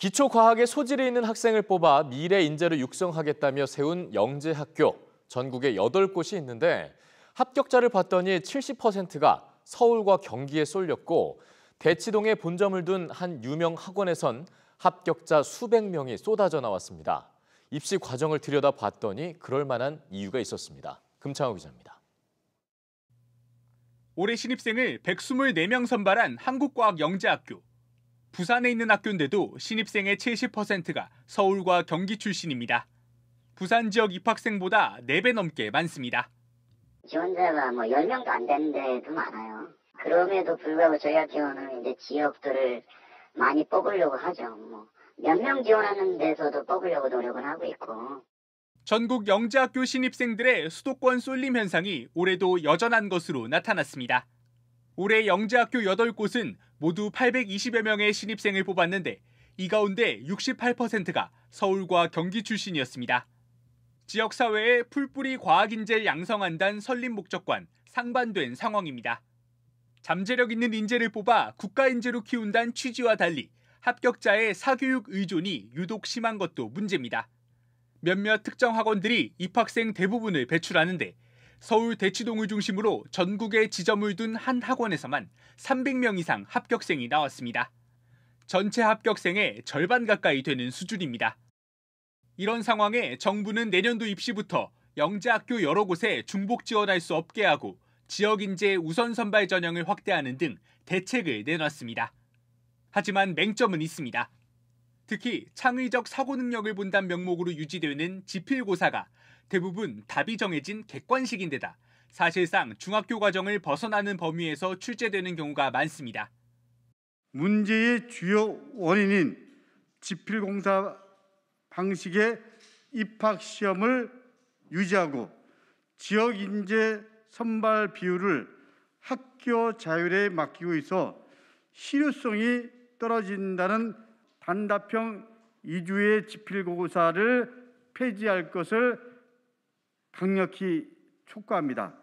기초과학의 소질이 있는 학생을 뽑아 미래 인재를 육성하겠다며 세운 영재학교, 전국에 8곳이 있는데 합격자를 봤더니 70%가 서울과 경기에 쏠렸고 대치동에 본점을 둔 한 유명 학원에선 합격자 수백 명이 쏟아져 나왔습니다. 입시 과정을 들여다봤더니 그럴 만한 이유가 있었습니다. 금창호 기자입니다. 올해 신입생을 124명 선발한 한국과학영재학교. 부산에 있는 학교인데도 신입생의 70%가 서울과 경기 출신입니다. 부산 지역 입학생보다 4배 넘게 많습니다. 지원자가 뭐 10명도 안 되는데도 많아요. 그럼에도 불구하고 저희 학교는 이제 지역들을 많이 뽑으려고 하죠. 뭐 몇 명 지원하는 데서도 뽑으려고 노력을 하고 있고. 전국 영재학교 신입생들의 수도권 쏠림 현상이 올해도 여전한 것으로 나타났습니다. 올해 영재학교 8곳은 모두 820여 명의 신입생을 뽑았는데 이 가운데 68%가 서울과 경기 출신이었습니다. 지역사회의 풀뿌리 과학인재를 양성한다는 설립 목적관 상반된 상황입니다. 잠재력 있는 인재를 뽑아 국가인재로 키운다는 취지와 달리 합격자의 사교육 의존이 유독 심한 것도 문제입니다. 몇몇 특정 학원들이 입학생 대부분을 배출하는데 서울 대치동을 중심으로 전국에 지점을 둔 한 학원에서만 300명 이상 합격생이 나왔습니다. 전체 합격생의 절반 가까이 되는 수준입니다. 이런 상황에 정부는 내년도 입시부터 영재학교 여러 곳에 중복 지원할 수 없게 하고 지역 인재 우선 선발 전형을 확대하는 등 대책을 내놨습니다. 하지만 맹점은 있습니다. 특히 창의적 사고 능력을 본단 명목으로 유지되는 지필고사가 대부분 답이 정해진 객관식인데다 사실상 중학교 과정을 벗어나는 범위에서 출제되는 경우가 많습니다. 문제의 주요 원인인 지필공사 방식의 입학 시험을 유지하고 지역 인재 선발 비율을 학교 자율에 맡기고 있어 실효성이 떨어진다는 단답형 이주의 지필고사를 폐지할 것을 강력히 촉구합니다.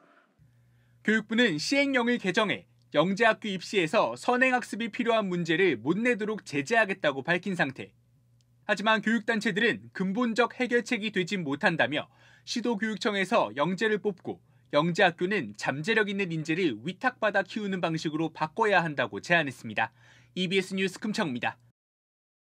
교육부는 시행령을 개정해 영재학교 입시에서 선행학습이 필요한 문제를 못 내도록 제재하겠다고 밝힌 상태. 하지만 교육단체들은 근본적 해결책이 되진 못한다며 시도교육청에서 영재를 뽑고 영재학교는 잠재력 있는 인재를 위탁받아 키우는 방식으로 바꿔야 한다고 제안했습니다. EBS 뉴스 금창우입니다.